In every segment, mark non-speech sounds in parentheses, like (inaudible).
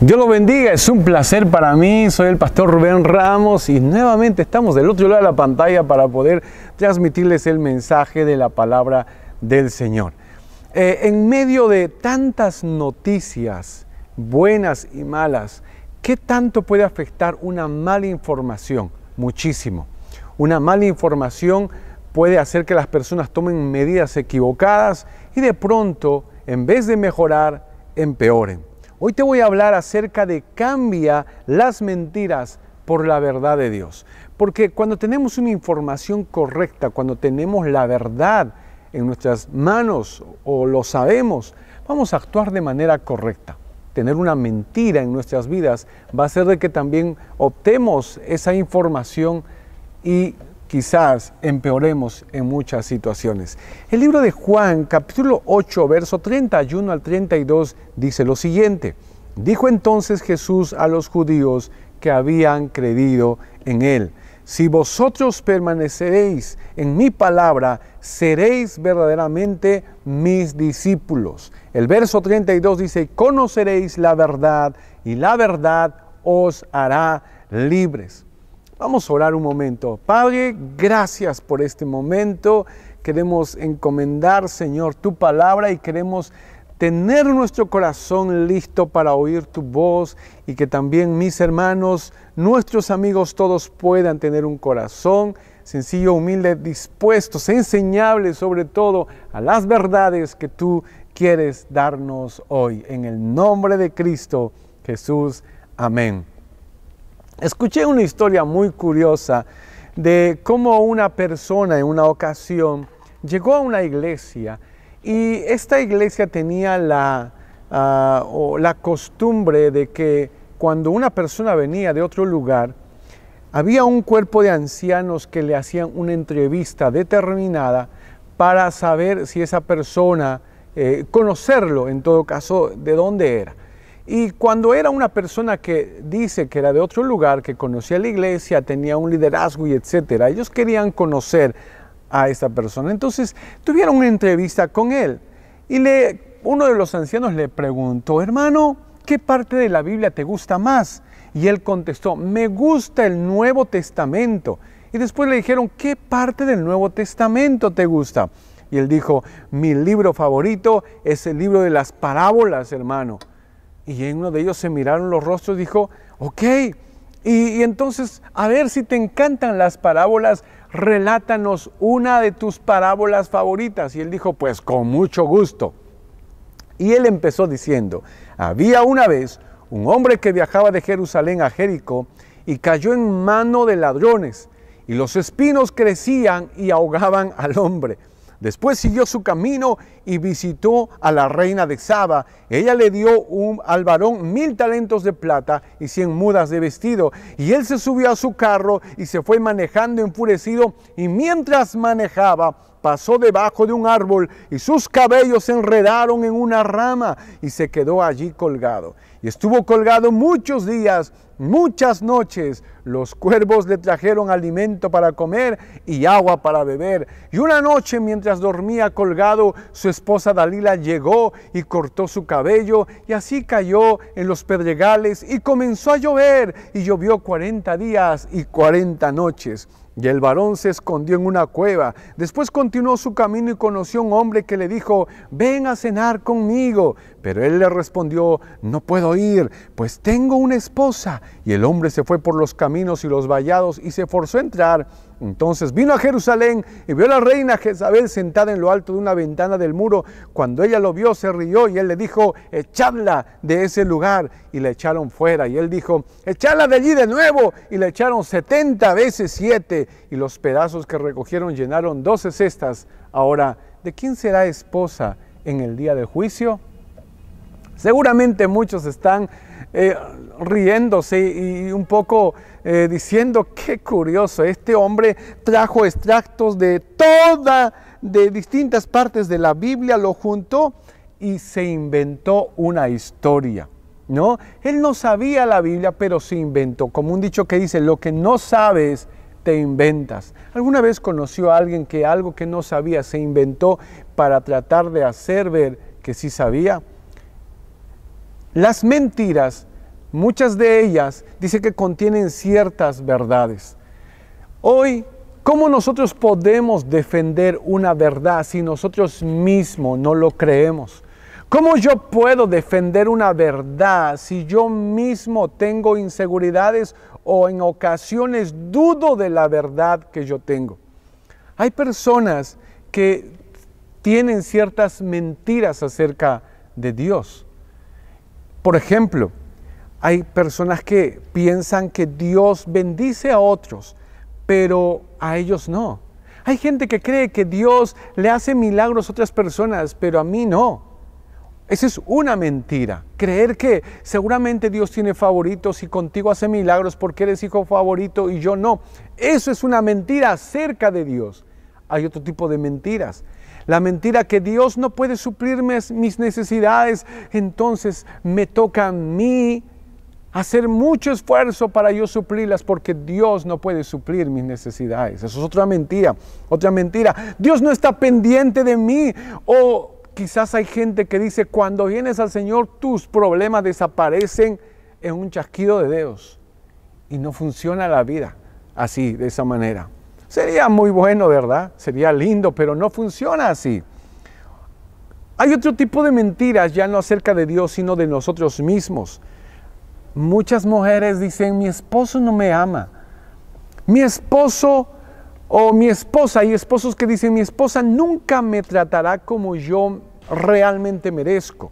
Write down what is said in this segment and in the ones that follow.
Dios lo bendiga, es un placer para mí, soy el pastor Rubén Ramos y nuevamente estamos del otro lado de la pantalla para poder transmitirles el mensaje de la palabra del Señor. Eh, en medio de tantas noticias, buenas y malas, ¿qué tanto puede afectar una mala información? Muchísimo. Una mala información puede hacer que las personas tomen medidas equivocadas y de pronto, en vez de mejorar, empeoren. Hoy te voy a hablar acerca de cambia las mentiras por la verdad de Dios. Porque cuando tenemos una información correcta, cuando tenemos la verdad en nuestras manos o lo sabemos, vamos a actuar de manera correcta. Tener una mentira en nuestras vidas va a hacer de que también optemos esa información y quizás empeoremos en muchas situaciones. El libro de Juan, capítulo 8, verso 31 al 32, dice lo siguiente. Dijo entonces Jesús a los judíos que habían creído en él. Si vosotros permaneceréis en mi palabra, seréis verdaderamente mis discípulos. El verso 32 dice, conoceréis la verdad y la verdad os hará libres. Vamos a orar un momento. Padre, gracias por este momento. Queremos encomendar, Señor, tu palabra y queremos tener nuestro corazón listo para oír tu voz y que también mis hermanos, nuestros amigos, todos puedan tener un corazón sencillo, humilde, dispuesto, enseñable sobre todo a las verdades que tú quieres darnos hoy. En el nombre de Cristo Jesús. Amén. Escuché una historia muy curiosa de cómo una persona en una ocasión llegó a una iglesia y esta iglesia tenía ah, la, costumbre de que cuando una persona venía de otro lugar, había un cuerpo de ancianos que le hacían una entrevista determinada para saber si esa persona, eh, conocerlo en todo caso, de dónde era. Y cuando era una persona que dice que era de otro lugar, que conocía la iglesia, tenía un liderazgo y etcétera, ellos querían conocer a esta persona. Entonces tuvieron una entrevista con él y le, uno de los ancianos le preguntó, hermano, ¿qué parte de la Biblia te gusta más? Y él contestó, me gusta el Nuevo Testamento. Y después le dijeron, ¿qué parte del Nuevo Testamento te gusta? Y él dijo, mi libro favorito es el libro de las parábolas, hermano. Y en uno de ellos se miraron los rostros y dijo, ok, y, entonces, a ver si te encantan las parábolas, relátanos una de tus parábolas favoritas. Y él dijo, pues con mucho gusto. Y él empezó diciendo, había una vez un hombre que viajaba de Jerusalén a Jericó y cayó en mano de ladrones, y los espinos crecían y ahogaban al hombre. Después siguió su camino y visitó a la reina de Saba. Ella le dio al varón mil talentos de plata y cien mudas de vestido. Y él se subió a su carro y se fue manejando enfurecido. Y mientras manejaba, pasó debajo de un árbol y sus cabellos se enredaron en una rama y se quedó allí colgado y estuvo colgado muchos días, muchas noches. Los cuervos le trajeron alimento para comer y agua para beber. Y una noche mientras dormía colgado, su esposa Dalila llegó y cortó su cabello y así cayó en los pedregales y comenzó a llover y llovió 40 días y 40 noches. Y el varón se escondió en una cueva. Después continuó su camino y conoció a un hombre que le dijo, ven a cenar conmigo. Pero él le respondió, no puedo ir, pues tengo una esposa. Y el hombre se fue por los caminos y los vallados y se forzó a entrar. Entonces vino a Jerusalén y vio a la reina Jezabel sentada en lo alto de una ventana del muro. Cuando ella lo vio, se rió y él le dijo, echadla de ese lugar. Y la echaron fuera. Y él dijo, echadla de allí de nuevo. Y la echaron setenta veces siete. Y los pedazos que recogieron llenaron doce cestas. Ahora, ¿de quién será esposa en el día del juicio? Seguramente muchos están eh, riéndose y un poco eh, diciendo, qué curioso, este hombre trajo extractos de toda, de distintas partes de la Biblia, lo juntó y se inventó una historia. ¿No? Él no sabía la Biblia, pero se inventó. Como un dicho que dice, lo que no sabes, te inventas. ¿Alguna vez conoció a alguien que algo que no sabía se inventó para tratar de hacer ver que sí sabía? Las mentiras, muchas de ellas, dice que contienen ciertas verdades. Hoy, ¿cómo nosotros podemos defender una verdad si nosotros mismos no lo creemos? ¿Cómo yo puedo defender una verdad si yo mismo tengo inseguridades o en ocasiones dudo de la verdad que yo tengo? Hay personas que tienen ciertas mentiras acerca de Dios. Por ejemplo, hay personas que piensan que Dios bendice a otros, pero a ellos no. Hay gente que cree que Dios le hace milagros a otras personas, pero a mí no. Esa es una mentira. Creer que seguramente Dios tiene favoritos y contigo hace milagros porque eres hijo favorito y yo no. Eso es una mentira acerca de Dios. Hay otro tipo de mentiras la mentira que Dios no puede suplirme mis necesidades, entonces me toca a mí hacer mucho esfuerzo para yo suplirlas porque Dios no puede suplir mis necesidades. Eso es otra mentira, otra mentira. Dios no está pendiente de mí o quizás hay gente que dice, cuando vienes al Señor tus problemas desaparecen en un chasquido de dedos y no funciona la vida así, de esa manera. Sería muy bueno, ¿verdad? Sería lindo, pero no funciona así. Hay otro tipo de mentiras, ya no acerca de Dios, sino de nosotros mismos. Muchas mujeres dicen, mi esposo no me ama. Mi esposo o mi esposa, hay esposos que dicen, mi esposa nunca me tratará como yo realmente merezco.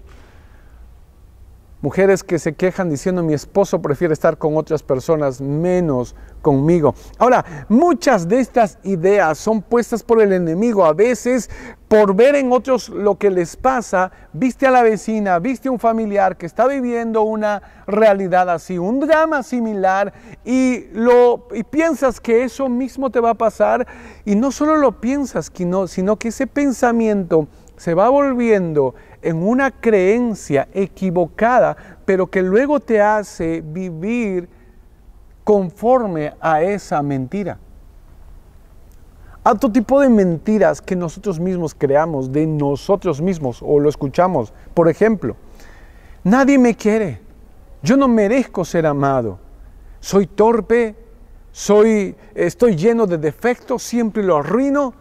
Mujeres que se quejan diciendo mi esposo prefiere estar con otras personas menos conmigo. Ahora, muchas de estas ideas son puestas por el enemigo. A veces por ver en otros lo que les pasa, viste a la vecina, viste a un familiar que está viviendo una realidad así, un drama similar, y, lo, y piensas que eso mismo te va a pasar. Y no solo lo piensas, sino, sino que ese pensamiento se va volviendo en una creencia equivocada, pero que luego te hace vivir conforme a esa mentira. A otro tipo de mentiras que nosotros mismos creamos de nosotros mismos o lo escuchamos. Por ejemplo, nadie me quiere, yo no merezco ser amado, soy torpe, soy, estoy lleno de defectos, siempre lo arruino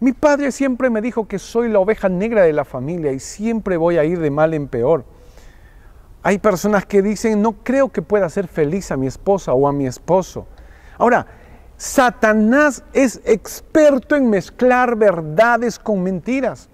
mi padre siempre me dijo que soy la oveja negra de la familia y siempre voy a ir de mal en peor. Hay personas que dicen, no creo que pueda ser feliz a mi esposa o a mi esposo. Ahora, Satanás es experto en mezclar verdades con mentiras.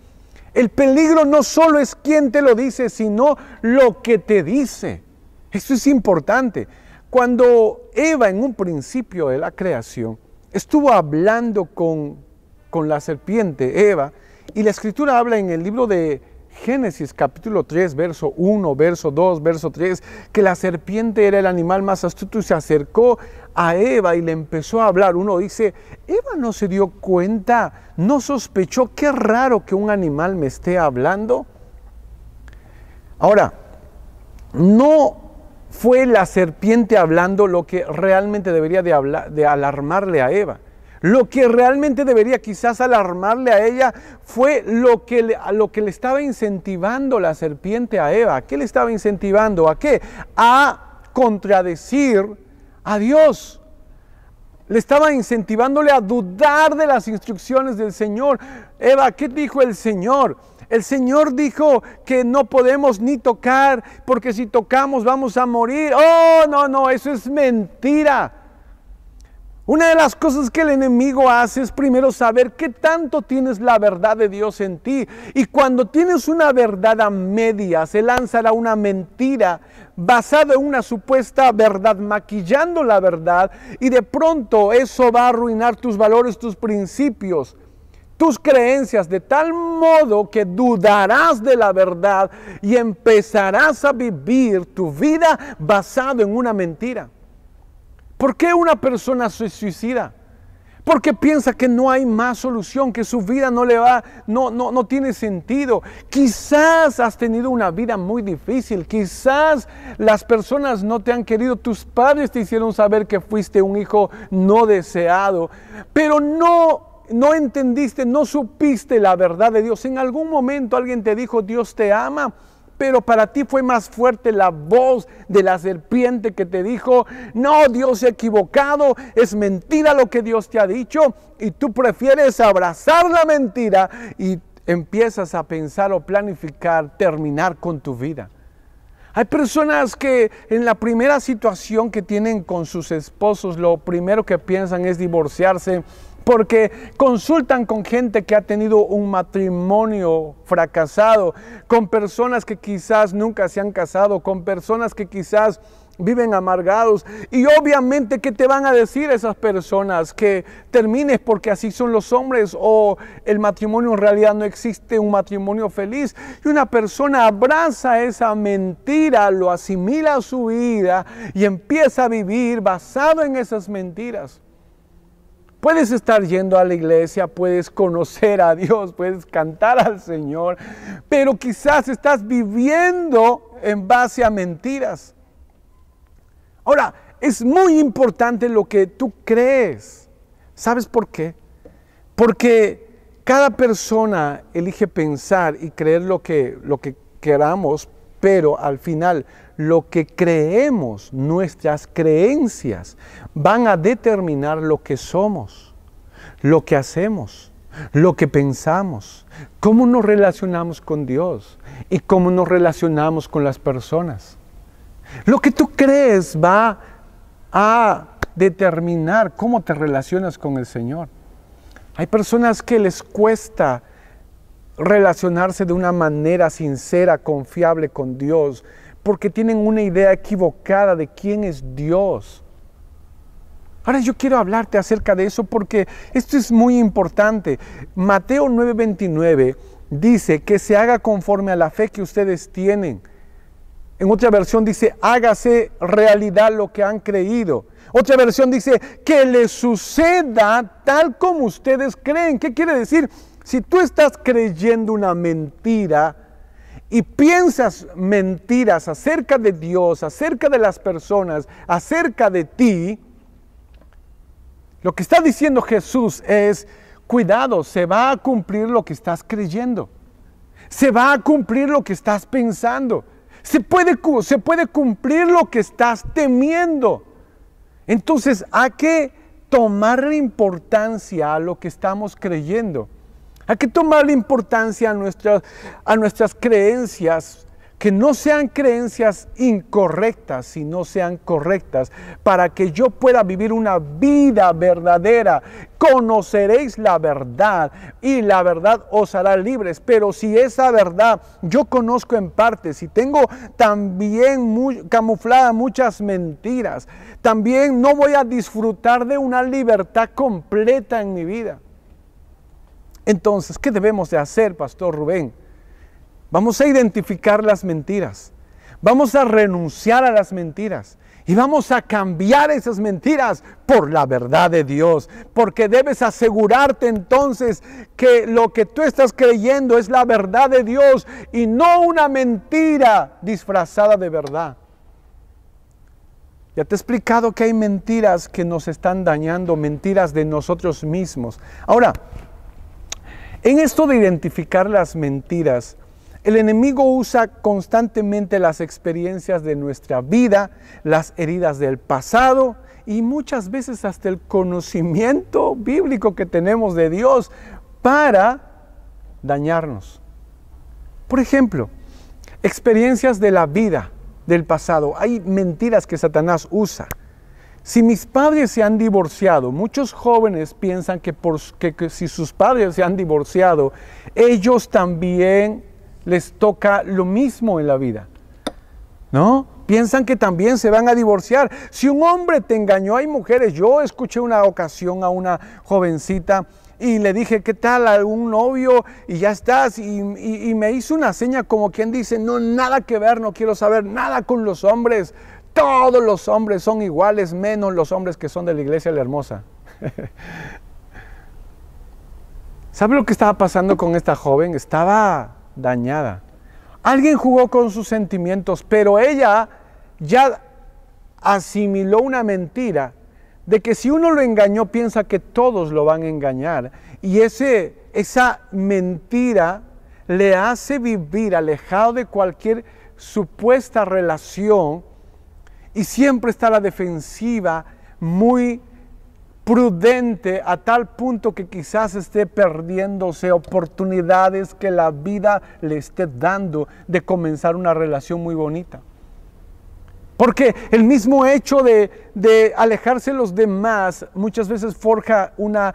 El peligro no solo es quien te lo dice, sino lo que te dice. Esto es importante. Cuando Eva en un principio de la creación estuvo hablando con con la serpiente Eva. Y la escritura habla en el libro de Génesis capítulo 3, verso 1, verso 2, verso 3, que la serpiente era el animal más astuto y se acercó a Eva y le empezó a hablar. Uno dice, Eva no se dio cuenta, no sospechó, qué raro que un animal me esté hablando. Ahora, no fue la serpiente hablando lo que realmente debería de, hablar, de alarmarle a Eva. Lo que realmente debería quizás alarmarle a ella fue lo que, le, lo que le estaba incentivando la serpiente a Eva. ¿Qué le estaba incentivando? ¿A qué? A contradecir a Dios. Le estaba incentivándole a dudar de las instrucciones del Señor. Eva, ¿qué dijo el Señor? El Señor dijo que no podemos ni tocar, porque si tocamos vamos a morir. Oh, no, no, eso es mentira. Una de las cosas que el enemigo hace es primero saber qué tanto tienes la verdad de Dios en ti. Y cuando tienes una verdad a media, se lanzará una mentira basada en una supuesta verdad, maquillando la verdad. Y de pronto eso va a arruinar tus valores, tus principios, tus creencias, de tal modo que dudarás de la verdad y empezarás a vivir tu vida basado en una mentira. ¿Por qué una persona se suicida? Porque piensa que no hay más solución, que su vida no le va, no, no, no tiene sentido. Quizás has tenido una vida muy difícil, quizás las personas no te han querido, tus padres te hicieron saber que fuiste un hijo no deseado, pero no no entendiste, no supiste la verdad de Dios. En algún momento alguien te dijo, Dios te ama. Pero para ti fue más fuerte la voz de la serpiente que te dijo, no, Dios se ha equivocado, es mentira lo que Dios te ha dicho. Y tú prefieres abrazar la mentira y empiezas a pensar o planificar terminar con tu vida. Hay personas que en la primera situación que tienen con sus esposos, lo primero que piensan es divorciarse porque consultan con gente que ha tenido un matrimonio fracasado, con personas que quizás nunca se han casado, con personas que quizás viven amargados. Y obviamente, ¿qué te van a decir esas personas? Que termines porque así son los hombres o el matrimonio en realidad no existe un matrimonio feliz. Y una persona abraza esa mentira, lo asimila a su vida y empieza a vivir basado en esas mentiras. Puedes estar yendo a la iglesia, puedes conocer a Dios, puedes cantar al Señor, pero quizás estás viviendo en base a mentiras. Ahora, es muy importante lo que tú crees. ¿Sabes por qué? Porque cada persona elige pensar y creer lo que, lo que queramos pero al final lo que creemos, nuestras creencias, van a determinar lo que somos, lo que hacemos, lo que pensamos, cómo nos relacionamos con Dios y cómo nos relacionamos con las personas. Lo que tú crees va a determinar cómo te relacionas con el Señor. Hay personas que les cuesta relacionarse de una manera sincera, confiable con Dios, porque tienen una idea equivocada de quién es Dios. Ahora yo quiero hablarte acerca de eso porque esto es muy importante. Mateo 9:29 dice que se haga conforme a la fe que ustedes tienen. En otra versión dice, hágase realidad lo que han creído. Otra versión dice, que le suceda tal como ustedes creen. ¿Qué quiere decir? Si tú estás creyendo una mentira y piensas mentiras acerca de Dios, acerca de las personas, acerca de ti, lo que está diciendo Jesús es, cuidado, se va a cumplir lo que estás creyendo. Se va a cumplir lo que estás pensando. Se puede, se puede cumplir lo que estás temiendo. Entonces hay que tomar importancia a lo que estamos creyendo. Hay que tomarle importancia a nuestras, a nuestras creencias, que no sean creencias incorrectas, sino sean correctas, para que yo pueda vivir una vida verdadera. Conoceréis la verdad y la verdad os hará libres. Pero si esa verdad yo conozco en parte, si tengo también muy, camuflada muchas mentiras, también no voy a disfrutar de una libertad completa en mi vida. Entonces, ¿qué debemos de hacer, Pastor Rubén? Vamos a identificar las mentiras. Vamos a renunciar a las mentiras. Y vamos a cambiar esas mentiras por la verdad de Dios. Porque debes asegurarte entonces que lo que tú estás creyendo es la verdad de Dios y no una mentira disfrazada de verdad. Ya te he explicado que hay mentiras que nos están dañando, mentiras de nosotros mismos. Ahora, en esto de identificar las mentiras, el enemigo usa constantemente las experiencias de nuestra vida, las heridas del pasado y muchas veces hasta el conocimiento bíblico que tenemos de Dios para dañarnos. Por ejemplo, experiencias de la vida, del pasado. Hay mentiras que Satanás usa. Si mis padres se han divorciado, muchos jóvenes piensan que, si sus padres se han divorciado, ellos también les toca lo mismo en la vida. ¿No? Piensan que también se van a divorciar. Si un hombre te engañó, hay mujeres. Yo escuché una ocasión a una jovencita y le dije, ¿qué tal algún novio? Y ya estás. Y, y me hizo una seña como quien dice, no, nada que ver, no quiero saber nada con los hombres todos los hombres son iguales menos los hombres que son de la iglesia de la hermosa. (laughs) ¿Sabe lo que estaba pasando con esta joven? Estaba dañada. Alguien jugó con sus sentimientos, pero ella ya asimiló una mentira de que si uno lo engañó piensa que todos lo van a engañar. Y ese, esa mentira le hace vivir alejado de cualquier supuesta relación y siempre está la defensiva, muy prudente a tal punto que quizás esté perdiéndose oportunidades que la vida le esté dando de comenzar una relación muy bonita. Porque el mismo hecho de, alejarse de los demás muchas veces forja una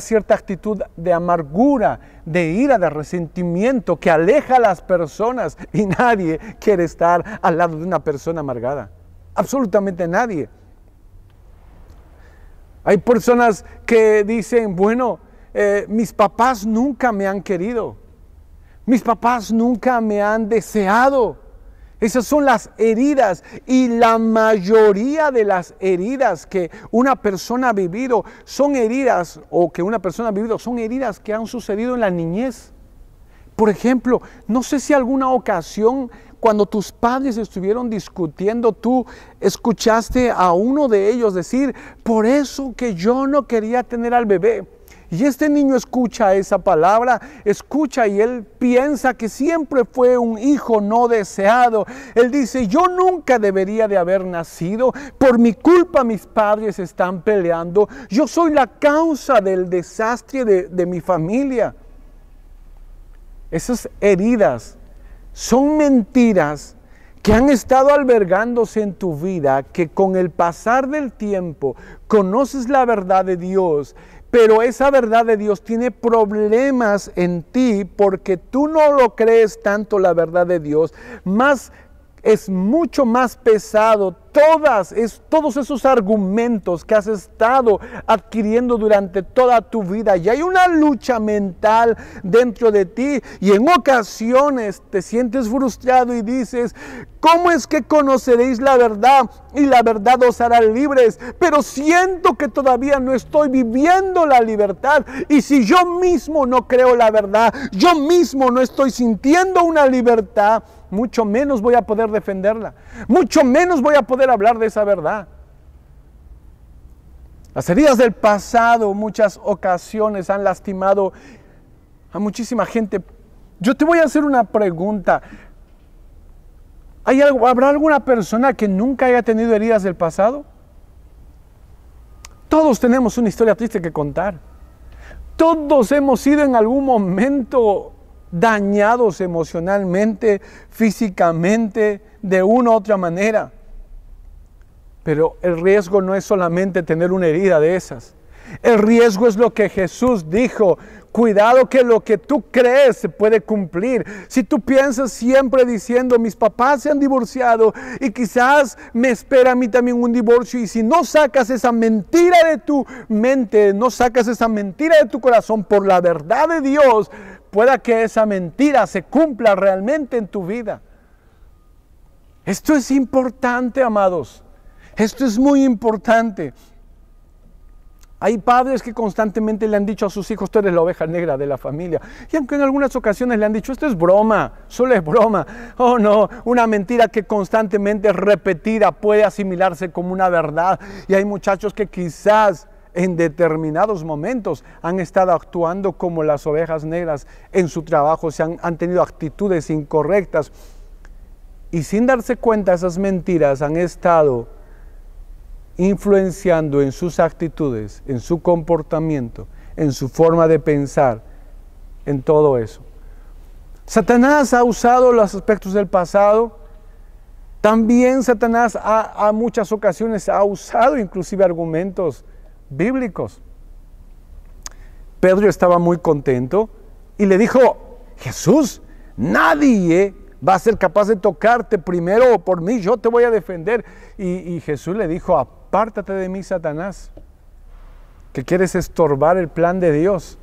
cierta actitud de amargura, de ira, de resentimiento que aleja a las personas y nadie quiere estar al lado de una persona amargada. Absolutamente nadie. Hay personas que dicen, bueno, eh, mis papás nunca me han querido. Mis papás nunca me han deseado. Esas son las heridas y la mayoría de las heridas que una persona ha vivido son heridas o que una persona ha vivido son heridas que han sucedido en la niñez. Por ejemplo, no sé si alguna ocasión cuando tus padres estuvieron discutiendo, tú escuchaste a uno de ellos decir, por eso que yo no quería tener al bebé. Y este niño escucha esa palabra, escucha y él piensa que siempre fue un hijo no deseado. Él dice, yo nunca debería de haber nacido, por mi culpa mis padres están peleando, yo soy la causa del desastre de, de mi familia. Esas heridas son mentiras que han estado albergándose en tu vida, que con el pasar del tiempo conoces la verdad de Dios, pero esa verdad de Dios tiene problemas en ti porque tú no lo crees tanto la verdad de Dios, más es mucho más pesado todas, es, todos esos argumentos que has estado adquiriendo durante toda tu vida. Y hay una lucha mental dentro de ti y en ocasiones te sientes frustrado y dices, ¿cómo es que conoceréis la verdad y la verdad os hará libres? Pero siento que todavía no estoy viviendo la libertad. Y si yo mismo no creo la verdad, yo mismo no estoy sintiendo una libertad, mucho menos voy a poder defenderla, mucho menos voy a poder hablar de esa verdad. Las heridas del pasado muchas ocasiones han lastimado a muchísima gente. Yo te voy a hacer una pregunta. ¿Hay ¿Habrá alguna persona que nunca haya tenido heridas del pasado? Todos tenemos una historia triste que contar. Todos hemos sido en algún momento dañados emocionalmente, físicamente, de una u otra manera. Pero el riesgo no es solamente tener una herida de esas. El riesgo es lo que Jesús dijo. Cuidado que lo que tú crees se puede cumplir. Si tú piensas siempre diciendo, mis papás se han divorciado y quizás me espera a mí también un divorcio, y si no sacas esa mentira de tu mente, no sacas esa mentira de tu corazón por la verdad de Dios, pueda que esa mentira se cumpla realmente en tu vida. Esto es importante, amados. Esto es muy importante. Hay padres que constantemente le han dicho a sus hijos, tú eres la oveja negra de la familia. Y aunque en algunas ocasiones le han dicho, esto es broma, solo es broma. Oh no, una mentira que constantemente es repetida puede asimilarse como una verdad. Y hay muchachos que quizás en determinados momentos han estado actuando como las ovejas negras en su trabajo, se han, tenido actitudes incorrectas y sin darse cuenta esas mentiras han estado influenciando en sus actitudes, en su comportamiento, en su forma de pensar, en todo eso. Satanás ha usado los aspectos del pasado. También Satanás a, a muchas ocasiones ha usado inclusive argumentos bíblicos. Pedro estaba muy contento y le dijo, Jesús, nadie va a ser capaz de tocarte primero por mí, yo te voy a defender. Y, Jesús le dijo, apártate de mí, Satanás, que quieres estorbar el plan de Dios.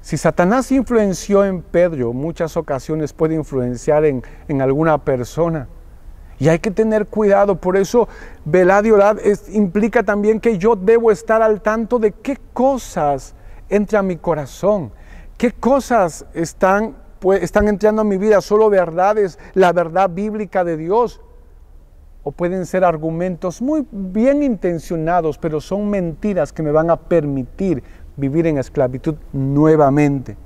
Si Satanás influenció en Pedro, muchas ocasiones puede influenciar en, en alguna persona. Y hay que tener cuidado, por eso velad y orad implica también que yo debo estar al tanto de qué cosas entran a mi corazón, qué cosas están, están entrando a mi vida, solo verdades, la verdad bíblica de Dios, o pueden ser argumentos muy bien intencionados, pero son mentiras que me van a permitir vivir en esclavitud nuevamente.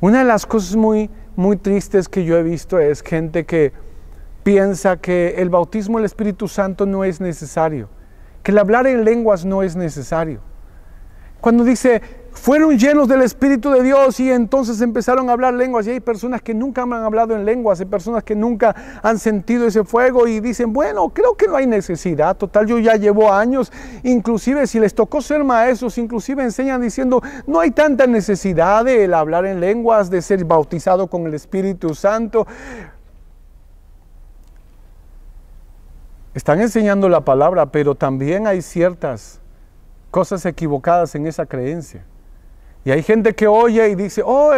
Una de las cosas muy, muy tristes que yo he visto es gente que piensa que el bautismo del Espíritu Santo no es necesario, que el hablar en lenguas no es necesario. Cuando dice, fueron llenos del Espíritu de Dios y entonces empezaron a hablar lenguas. Y hay personas que nunca han hablado en lenguas, hay personas que nunca han sentido ese fuego y dicen, bueno, creo que no hay necesidad. Total, yo ya llevo años, inclusive si les tocó ser maestros, inclusive enseñan diciendo, no hay tanta necesidad de hablar en lenguas, de ser bautizado con el Espíritu Santo. Están enseñando la palabra, pero también hay ciertas cosas equivocadas en esa creencia. Y hay gente que oye y dice, oh,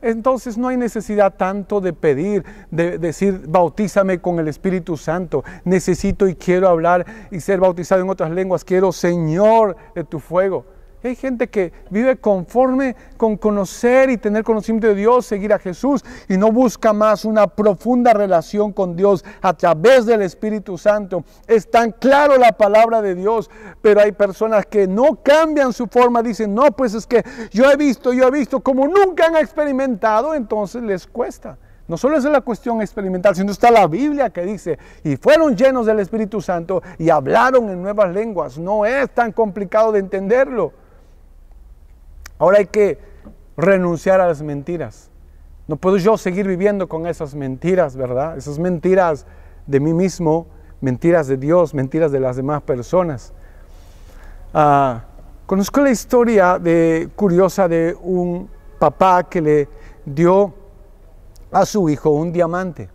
entonces no hay necesidad tanto de pedir, de decir, bautízame con el Espíritu Santo. Necesito y quiero hablar y ser bautizado en otras lenguas. Quiero, Señor, de tu fuego. Hay gente que vive conforme con conocer y tener conocimiento de Dios, seguir a Jesús y no busca más una profunda relación con Dios a través del Espíritu Santo. Es tan claro la palabra de Dios, pero hay personas que no cambian su forma, dicen, no, pues es que yo he visto, yo he visto, como nunca han experimentado, entonces les cuesta. No solo es la cuestión experimental, sino está la Biblia que dice, y fueron llenos del Espíritu Santo y hablaron en nuevas lenguas. No es tan complicado de entenderlo. Ahora hay que renunciar a las mentiras. No puedo yo seguir viviendo con esas mentiras, ¿verdad? Esas mentiras de mí mismo, mentiras de Dios, mentiras de las demás personas. Ah, conozco la historia de, curiosa de un papá que le dio a su hijo un diamante.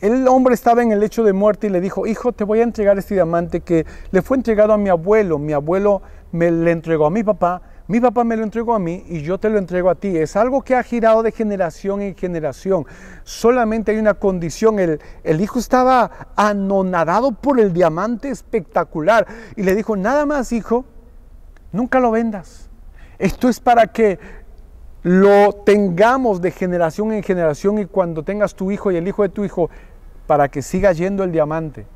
El hombre estaba en el lecho de muerte y le dijo, hijo, te voy a entregar este diamante que le fue entregado a mi abuelo. Mi abuelo me le entregó a mi papá, mi papá me lo entregó a mí y yo te lo entrego a ti. Es algo que ha girado de generación en generación. Solamente hay una condición. El, el hijo estaba anonadado por el diamante espectacular y le dijo, nada más hijo, nunca lo vendas. Esto es para que lo tengamos de generación en generación y cuando tengas tu hijo y el hijo de tu hijo, para que siga yendo el diamante.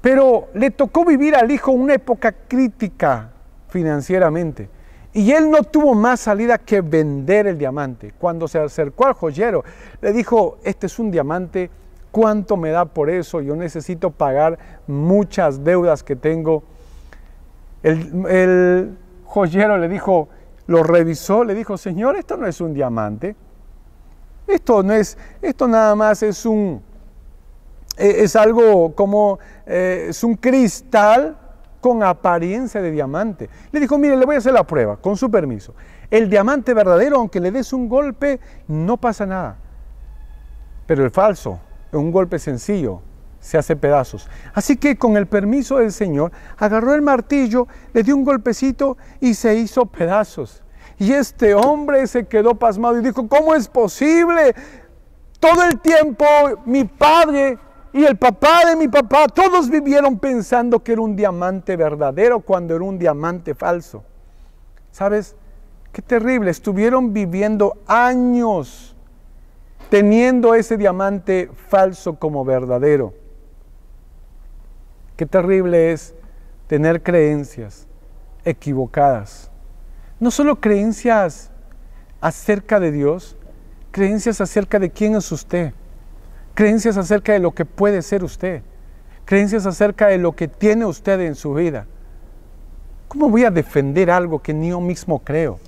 Pero le tocó vivir al hijo una época crítica, financieramente. Y él no tuvo más salida que vender el diamante. Cuando se acercó al joyero, le dijo, este es un diamante, ¿cuánto me da por eso? Yo necesito pagar muchas deudas que tengo. El, joyero le dijo, lo revisó, le dijo, Señor, esto no es un diamante. Esto no es, esto nada más es un, e, es algo como, eh, es un cristal con apariencia de diamante. Le dijo, mire, le voy a hacer la prueba, con su permiso. El diamante verdadero, aunque le des un golpe, no pasa nada. Pero el falso, un golpe sencillo, se hace pedazos. Así que con el permiso del Señor, agarró el martillo, le dio un golpecito y se hizo pedazos. Y este hombre se quedó pasmado y dijo, ¿cómo es posible? Todo el tiempo mi padre y el papá de mi papá, todos vivieron pensando que era un diamante verdadero cuando era un diamante falso. ¿Sabes? Qué terrible. Estuvieron viviendo años teniendo ese diamante falso como verdadero. Qué terrible es tener creencias equivocadas. No solo creencias acerca de Dios, creencias acerca de quién es usted creencias acerca de lo que puede ser usted, creencias acerca de lo que tiene usted en su vida. ¿Cómo voy a defender algo que ni yo mismo creo?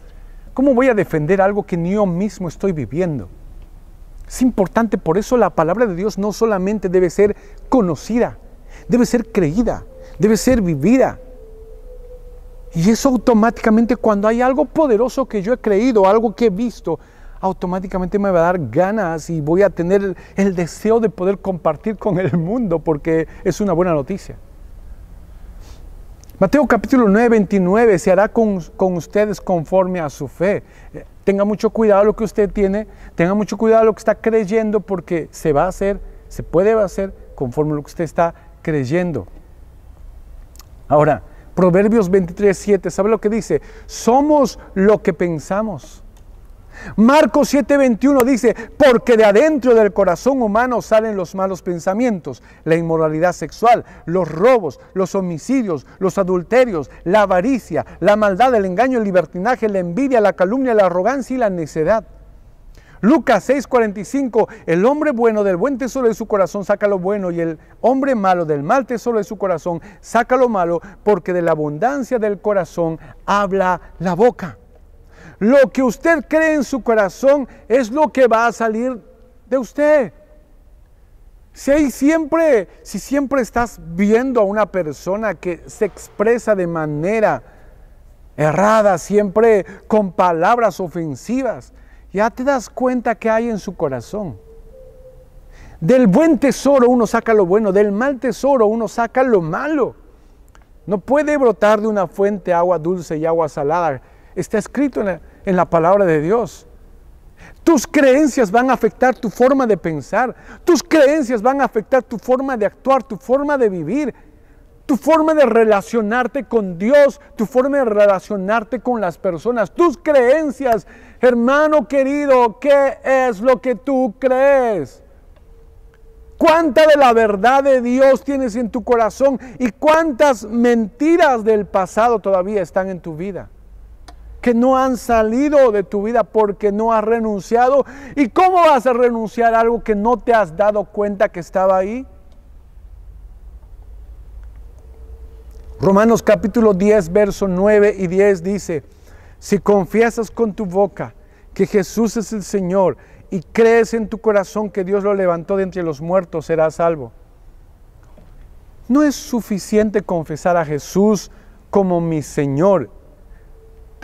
¿Cómo voy a defender algo que ni yo mismo estoy viviendo? Es importante, por eso la palabra de Dios no solamente debe ser conocida, debe ser creída, debe ser vivida. Y eso automáticamente cuando hay algo poderoso que yo he creído, algo que he visto, automáticamente me va a dar ganas y voy a tener el, deseo de poder compartir con el mundo porque es una buena noticia. Mateo capítulo 9, 29, se hará con, con, ustedes conforme a su fe. Eh, tenga mucho cuidado lo que usted tiene, tenga mucho cuidado lo que está creyendo porque se va a hacer, se puede hacer conforme a lo que usted está creyendo. Ahora, Proverbios 23, 7, ¿sabe lo que dice? Somos lo que pensamos. Marcos 7:21 dice, porque de adentro del corazón humano salen los malos pensamientos, la inmoralidad sexual, los robos, los homicidios, los adulterios, la avaricia, la maldad, el engaño, el libertinaje, la envidia, la calumnia, la arrogancia y la necedad. Lucas 6:45, el hombre bueno del buen tesoro de su corazón saca lo bueno y el hombre malo del mal tesoro de su corazón saca lo malo, porque de la abundancia del corazón habla la boca. Lo que usted cree en su corazón es lo que va a salir de usted. Si siempre, si siempre estás viendo a una persona que se expresa de manera errada, siempre con palabras ofensivas, ya te das cuenta que hay en su corazón. Del buen tesoro uno saca lo bueno, del mal tesoro uno saca lo malo. No puede brotar de una fuente agua dulce y agua salada está escrito en la, palabra de Dios. Tus creencias van a afectar tu forma de pensar, tus creencias van a afectar tu forma de actuar, tu forma de vivir, tu forma de relacionarte con Dios, tu forma de relacionarte con las personas, tus creencias. Hermano querido, ¿qué es lo que tú crees? ¿Cuánta de la verdad de Dios tienes en tu corazón y cuántas mentiras del pasado todavía están en tu vida? que no han salido de tu vida porque no has renunciado. ¿Y cómo vas a renunciar a algo que no te has dado cuenta que estaba ahí? Romanos capítulo 10, verso 9 y 10 dice, si confiesas con tu boca que Jesús es el Señor y crees en tu corazón que Dios lo levantó de entre los muertos, serás salvo. No es suficiente confesar a Jesús como mi Señor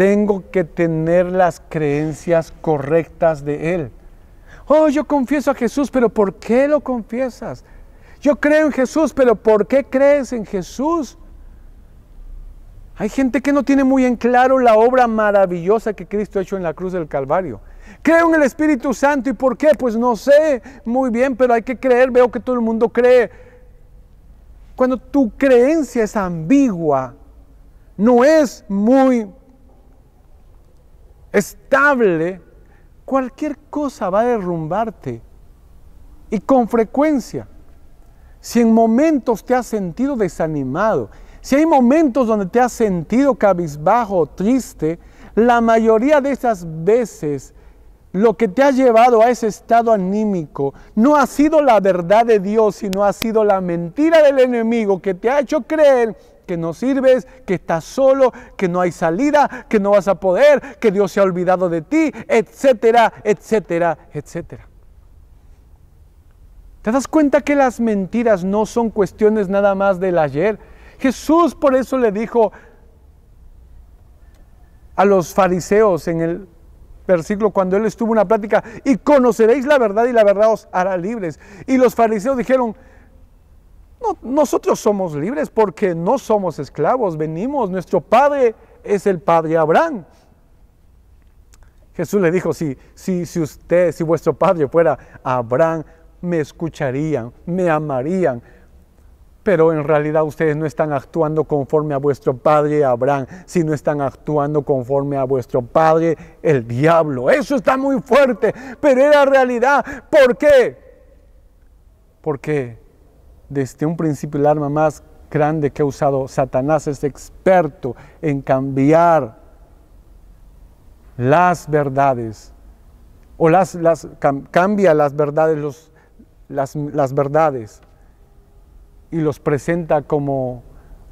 tengo que tener las creencias correctas de Él. Oh, yo confieso a Jesús, pero ¿por qué lo confiesas? Yo creo en Jesús, pero ¿por qué crees en Jesús? Hay gente que no tiene muy en claro la obra maravillosa que Cristo ha hecho en la cruz del Calvario. Creo en el Espíritu Santo y ¿por qué? Pues no sé muy bien, pero hay que creer, veo que todo el mundo cree. Cuando tu creencia es ambigua, no es muy estable, cualquier cosa va a derrumbarte. Y con frecuencia, si en momentos te has sentido desanimado, si hay momentos donde te has sentido cabizbajo, triste, la mayoría de esas veces lo que te ha llevado a ese estado anímico no ha sido la verdad de Dios, sino ha sido la mentira del enemigo que te ha hecho creer que no sirves, que estás solo, que no hay salida, que no vas a poder, que Dios se ha olvidado de ti, etcétera, etcétera, etcétera. ¿Te das cuenta que las mentiras no son cuestiones nada más del ayer? Jesús por eso le dijo a los fariseos en el versículo cuando él estuvo en una plática, y conoceréis la verdad y la verdad os hará libres. Y los fariseos dijeron, nosotros somos libres porque no somos esclavos, venimos, nuestro Padre es el Padre Abraham. Jesús le dijo, si, si, si usted, si vuestro Padre fuera Abraham, me escucharían, me amarían, pero en realidad ustedes no están actuando conforme a vuestro padre Abraham, sino están actuando conforme a vuestro padre el diablo. Eso está muy fuerte, pero era realidad. ¿Por qué? Porque desde un principio el arma más grande que ha usado Satanás es experto en cambiar las verdades o las, cambia las verdades, los, las, las verdades y los presenta como,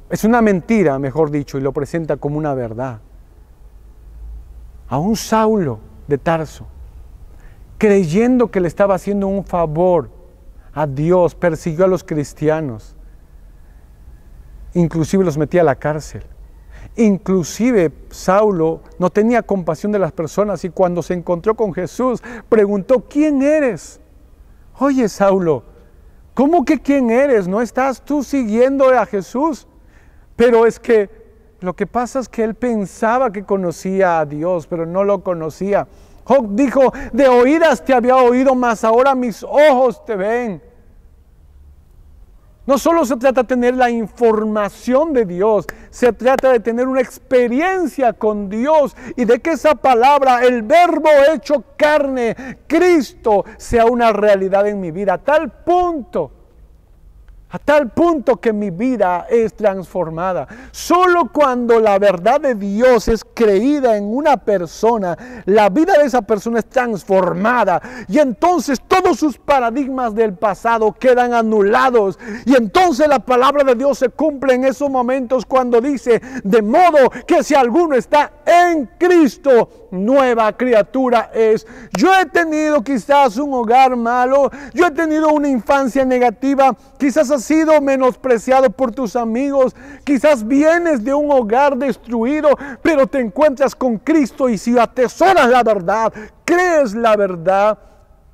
es una mentira, mejor dicho, y lo presenta como una verdad. A un Saulo de Tarso, creyendo que le estaba haciendo un favor, a Dios, persiguió a los cristianos, inclusive los metía a la cárcel. Inclusive Saulo no tenía compasión de las personas y cuando se encontró con Jesús preguntó, ¿quién eres? Oye Saulo, ¿cómo que quién eres? ¿No estás tú siguiendo a Jesús? Pero es que lo que pasa es que él pensaba que conocía a Dios, pero no lo conocía. Job dijo, de oídas te había oído, mas ahora mis ojos te ven. No solo se trata de tener la información de Dios, se trata de tener una experiencia con Dios y de que esa palabra, el verbo hecho carne, Cristo, sea una realidad en mi vida. A tal punto a tal punto que mi vida es transformada. Solo cuando la verdad de Dios es creída en una persona, la vida de esa persona es transformada. Y entonces todos sus paradigmas del pasado quedan anulados. Y entonces la palabra de Dios se cumple en esos momentos cuando dice, de modo que si alguno está en Cristo, nueva criatura es. Yo he tenido quizás un hogar malo, yo he tenido una infancia negativa, quizás sido menospreciado por tus amigos, quizás vienes de un hogar destruido, pero te encuentras con Cristo y si atesoras la verdad, crees la verdad,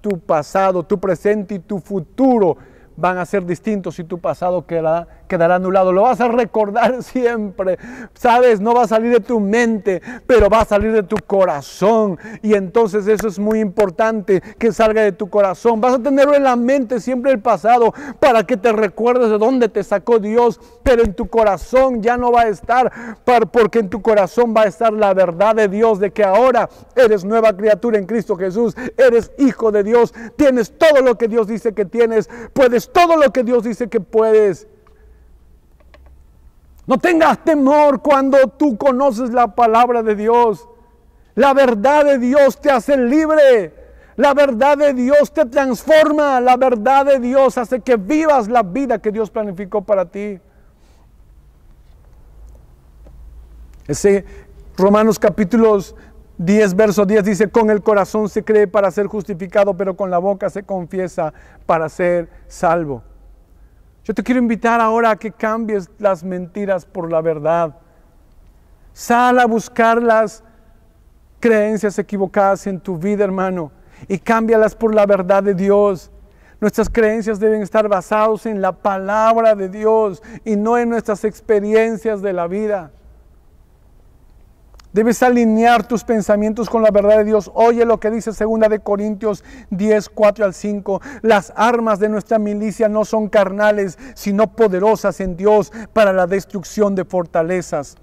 tu pasado, tu presente y tu futuro van a ser distintos y tu pasado quedará, quedará anulado. Lo vas a recordar (laughs) siempre. Sabes, no va a salir de tu mente, pero va a salir de tu corazón. Y entonces eso es muy importante, que salga de tu corazón. Vas a tenerlo en la mente siempre el pasado para que te recuerdes de dónde te sacó Dios, pero en tu corazón ya no va a estar, porque en tu corazón va a estar la verdad de Dios de que ahora eres nueva criatura en Cristo Jesús, eres hijo de Dios, tienes todo lo que Dios dice que tienes, puedes todo lo que Dios dice que puedes. No tengas temor cuando tú conoces la palabra de Dios. La verdad de Dios te hace libre. La verdad de Dios te transforma. La verdad de Dios hace que vivas la vida que Dios planificó para ti. Ese Romanos capítulos 10 verso 10 dice, con el corazón se cree para ser justificado, pero con la boca se confiesa para ser salvo. Yo te quiero invitar ahora a que cambies las mentiras por la verdad. Sal a buscar las creencias equivocadas en tu vida, hermano, y cámbialas por la verdad de Dios. Nuestras creencias deben estar basadas en la palabra de Dios y no en nuestras experiencias de la vida. Debes alinear tus pensamientos con la verdad de Dios. Oye lo que dice 2 de Corintios 10, 4 al 5. Las armas de nuestra milicia no son carnales, sino poderosas en Dios para la destrucción de fortalezas,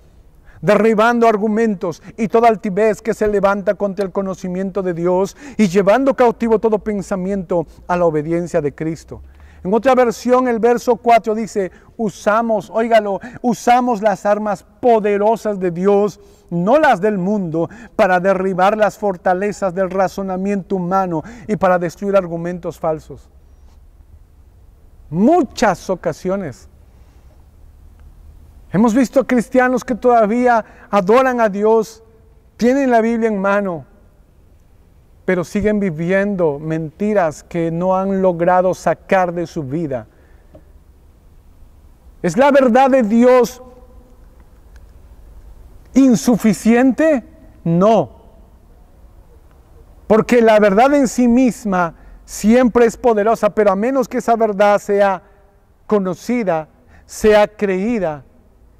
derribando argumentos y toda altivez que se levanta contra el conocimiento de Dios y llevando cautivo todo pensamiento a la obediencia de Cristo. En otra versión, el verso 4 dice, usamos, óigalo, usamos las armas poderosas de Dios, no las del mundo, para derribar las fortalezas del razonamiento humano y para destruir argumentos falsos. Muchas ocasiones hemos visto cristianos que todavía adoran a Dios, tienen la Biblia en mano, pero siguen viviendo mentiras que no han logrado sacar de su vida. ¿Es la verdad de Dios insuficiente? No, porque la verdad en sí misma siempre es poderosa, pero a menos que esa verdad sea conocida, sea creída,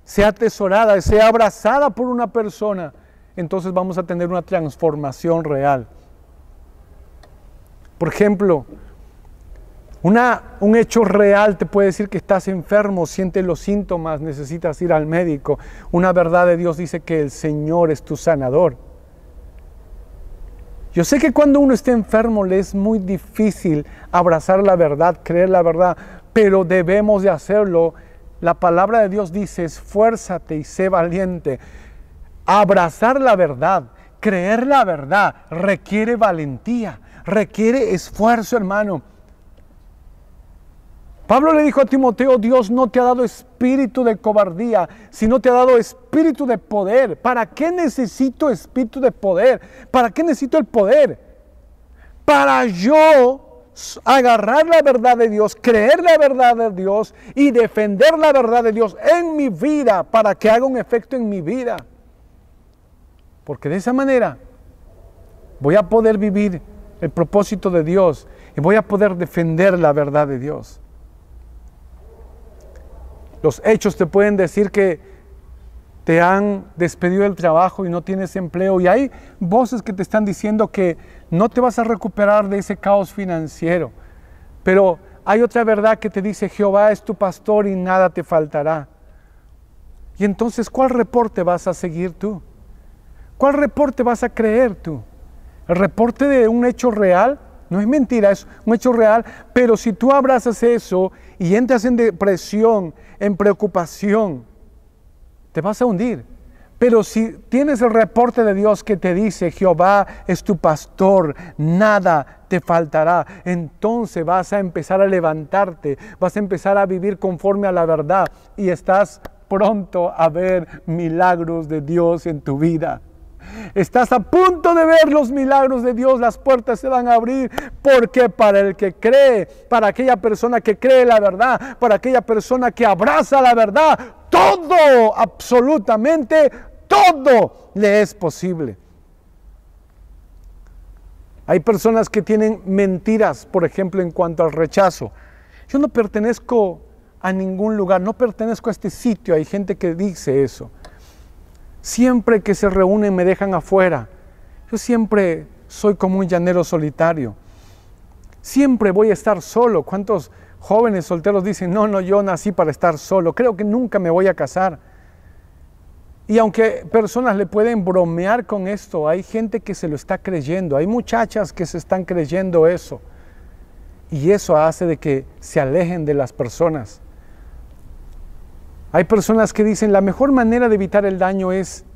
sea atesorada, sea abrazada por una persona, entonces vamos a tener una transformación real. Por ejemplo, una, un hecho real te puede decir que estás enfermo, sientes los síntomas, necesitas ir al médico. Una verdad de Dios dice que el Señor es tu sanador. Yo sé que cuando uno está enfermo le es muy difícil abrazar la verdad, creer la verdad, pero debemos de hacerlo. La palabra de Dios dice, esfuérzate y sé valiente. Abrazar la verdad, creer la verdad, requiere valentía requiere esfuerzo, hermano. Pablo le dijo a Timoteo, Dios no te ha dado espíritu de cobardía, sino te ha dado espíritu de poder. ¿Para qué necesito espíritu de poder? ¿Para qué necesito el poder? Para yo agarrar la verdad de Dios, creer la verdad de Dios y defender la verdad de Dios en mi vida para que haga un efecto en mi vida. Porque de esa manera voy a poder vivir el propósito de Dios y voy a poder defender la verdad de Dios. Los hechos te pueden decir que te han despedido del trabajo y no tienes empleo y hay voces que te están diciendo que no te vas a recuperar de ese caos financiero. Pero hay otra verdad que te dice Jehová es tu pastor y nada te faltará. Y entonces, ¿cuál reporte vas a seguir tú? ¿Cuál reporte vas a creer tú? El reporte de un hecho real no es mentira, es un hecho real, pero si tú abrazas eso y entras en depresión, en preocupación, te vas a hundir. Pero si tienes el reporte de Dios que te dice, Jehová es tu pastor, nada te faltará, entonces vas a empezar a levantarte, vas a empezar a vivir conforme a la verdad y estás pronto a ver milagros de Dios en tu vida. Estás a punto de ver los milagros de Dios, las puertas se van a abrir, porque para el que cree, para aquella persona que cree la verdad, para aquella persona que abraza la verdad, todo, absolutamente todo le es posible. Hay personas que tienen mentiras, por ejemplo, en cuanto al rechazo. Yo no pertenezco a ningún lugar, no pertenezco a este sitio. Hay gente que dice eso. Siempre que se reúnen me dejan afuera. Yo siempre soy como un llanero solitario. Siempre voy a estar solo. ¿Cuántos jóvenes solteros dicen, no, no, yo nací para estar solo. Creo que nunca me voy a casar. Y aunque personas le pueden bromear con esto, hay gente que se lo está creyendo, hay muchachas que se están creyendo eso. Y eso hace de que se alejen de las personas. Hay personas que dicen, la mejor manera de evitar el daño es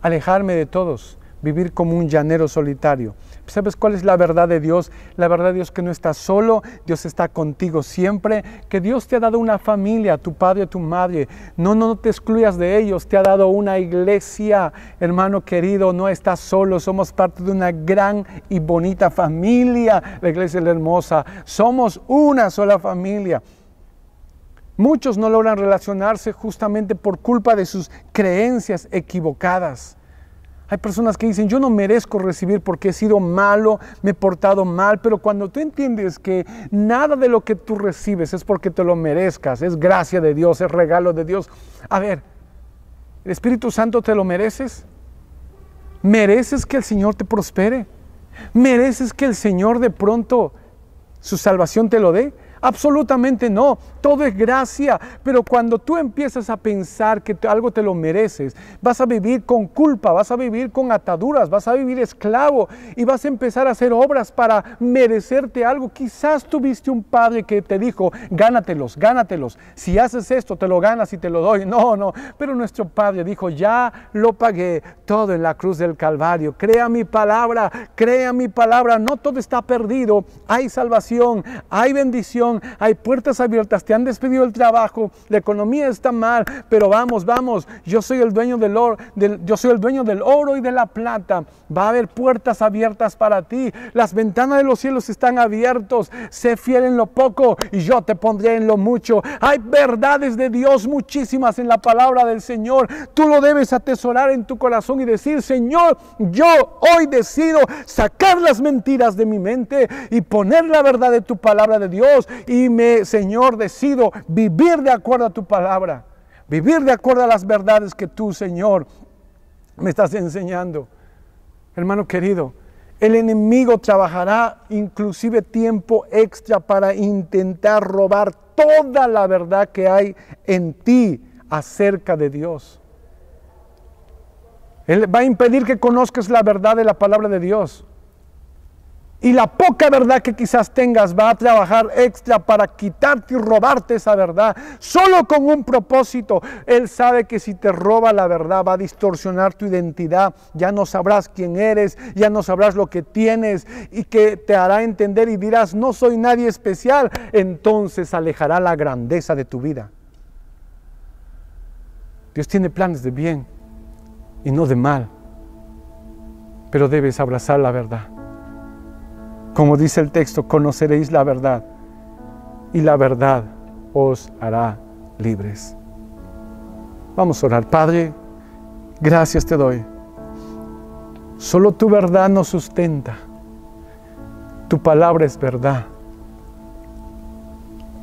alejarme de todos, vivir como un llanero solitario. ¿Sabes cuál es la verdad de Dios? La verdad de Dios que no estás solo, Dios está contigo siempre, que Dios te ha dado una familia, tu padre, tu madre. No, no, te excluyas de ellos, te ha dado una iglesia, hermano querido, no estás solo, somos parte de una gran y bonita familia, la iglesia es la hermosa, somos una sola familia. Muchos no logran relacionarse justamente por culpa de sus creencias equivocadas. Hay personas que dicen, yo no merezco recibir porque he sido malo, me he portado mal, pero cuando tú entiendes que nada de lo que tú recibes es porque te lo merezcas, es gracia de Dios, es regalo de Dios. A ver, ¿el Espíritu Santo te lo mereces? ¿Mereces que el Señor te prospere? ¿Mereces que el Señor de pronto su salvación te lo dé? Absolutamente no, todo es gracia, pero cuando tú empiezas a pensar que algo te lo mereces, vas a vivir con culpa, vas a vivir con ataduras, vas a vivir esclavo y vas a empezar a hacer obras para merecerte algo. Quizás tuviste un padre que te dijo, gánatelos, gánatelos, si haces esto te lo ganas y te lo doy. (laughs) No, no, pero nuestro padre dijo, ya lo pagué todo en la cruz del Calvario, crea mi palabra, crea mi palabra, no todo está perdido, hay salvación, hay bendición hay puertas abiertas, te han despedido el trabajo, la economía está mal, pero vamos, vamos, yo soy el dueño del oro, yo soy el dueño del oro y de la plata. Va a haber puertas abiertas para ti, las ventanas de los cielos están abiertos, sé fiel en lo poco y yo te pondré en lo mucho. Hay verdades de Dios muchísimas en la palabra del Señor. Tú lo debes atesorar en tu corazón y decir, Señor, yo hoy decido sacar las mentiras de mi mente y poner la verdad de tu palabra de Dios y me, Señor, decido vivir de acuerdo a tu palabra, vivir de acuerdo a las verdades que tú, Señor, me estás enseñando. Hermano querido, el enemigo trabajará inclusive tiempo extra para intentar robar toda la verdad que hay en ti acerca de Dios. Él va a impedir que conozcas la verdad de la palabra de Dios. Y la poca verdad que quizás tengas va a trabajar extra para quitarte y robarte esa verdad, solo con un propósito. Él sabe que si te roba la verdad va a distorsionar tu identidad, ya no sabrás quién eres, ya no sabrás lo que tienes y que te hará entender y dirás, no soy nadie especial, entonces alejará la grandeza de tu vida. Dios tiene planes de bien y no de mal, pero debes abrazar la verdad. Como dice el texto, conoceréis la verdad y la verdad os hará libres. Vamos a orar. Padre, gracias te doy. Solo tu verdad nos sustenta. Tu palabra es verdad.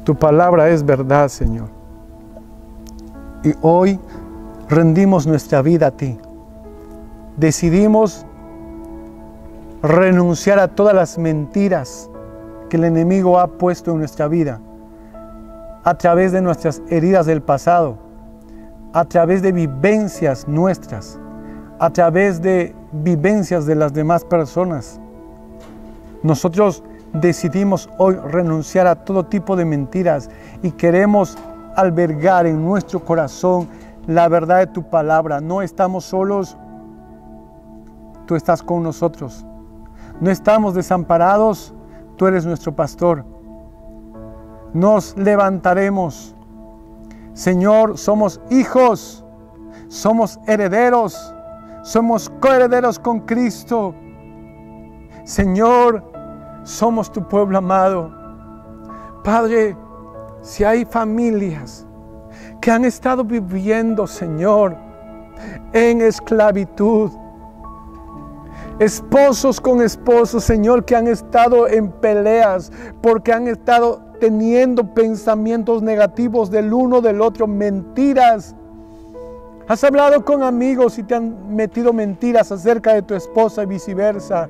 Tu palabra es verdad, Señor. Y hoy rendimos nuestra vida a ti. Decidimos renunciar a todas las mentiras que el enemigo ha puesto en nuestra vida, a través de nuestras heridas del pasado, a través de vivencias nuestras, a través de vivencias de las demás personas. Nosotros decidimos hoy renunciar a todo tipo de mentiras y queremos albergar en nuestro corazón la verdad de tu palabra. No estamos solos, tú estás con nosotros. No estamos desamparados, tú eres nuestro pastor. Nos levantaremos. Señor, somos hijos, somos herederos, somos coherederos con Cristo. Señor, somos tu pueblo amado. Padre, si hay familias que han estado viviendo, Señor, en esclavitud, Esposos con esposos, Señor, que han estado en peleas porque han estado teniendo pensamientos negativos del uno, del otro, mentiras. Has hablado con amigos y te han metido mentiras acerca de tu esposa y viceversa,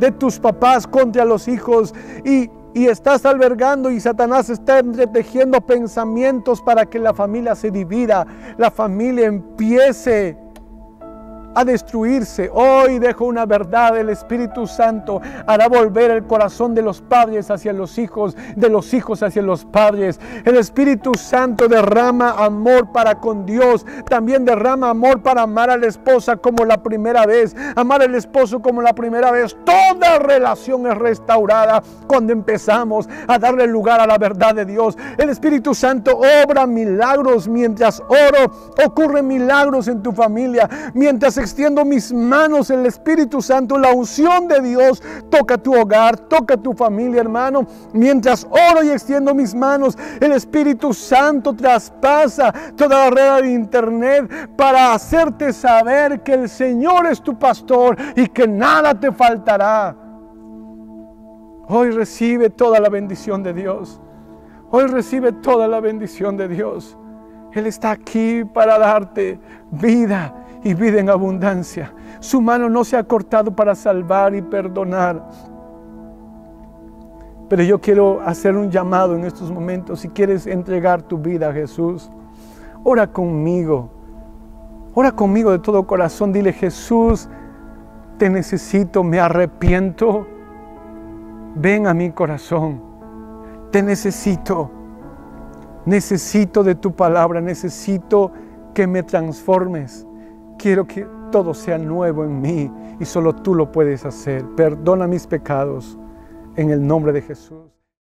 de tus papás contra los hijos y, y estás albergando y Satanás está entretejiendo pensamientos para que la familia se divida, la familia empiece a destruirse. Hoy dejo una verdad, el Espíritu Santo hará volver el corazón de los padres hacia los hijos, de los hijos hacia los padres. El Espíritu Santo derrama amor para con Dios, también derrama amor para amar a la esposa como la primera vez, amar al esposo como la primera vez. Toda relación es restaurada cuando empezamos a darle lugar a la verdad de Dios. El Espíritu Santo obra milagros mientras oro, ocurren milagros en tu familia, mientras extiendo mis manos, el Espíritu Santo, la unción de Dios, toca tu hogar, toca tu familia, hermano. Mientras oro y extiendo mis manos, el Espíritu Santo traspasa toda la red de internet para hacerte saber que el Señor es tu pastor y que nada te faltará. Hoy recibe toda la bendición de Dios. Hoy recibe toda la bendición de Dios. Él está aquí para darte vida, y vida en abundancia. Su mano no se ha cortado para salvar y perdonar. Pero yo quiero hacer un llamado en estos momentos. Si quieres entregar tu vida a Jesús, ora conmigo. Ora conmigo de todo corazón. Dile, Jesús, te necesito, me arrepiento. Ven a mi corazón. Te necesito. Necesito de tu palabra. Necesito que me transformes Quiero que todo sea nuevo en mí y solo tú lo puedes hacer. Perdona mis pecados en el nombre de Jesús.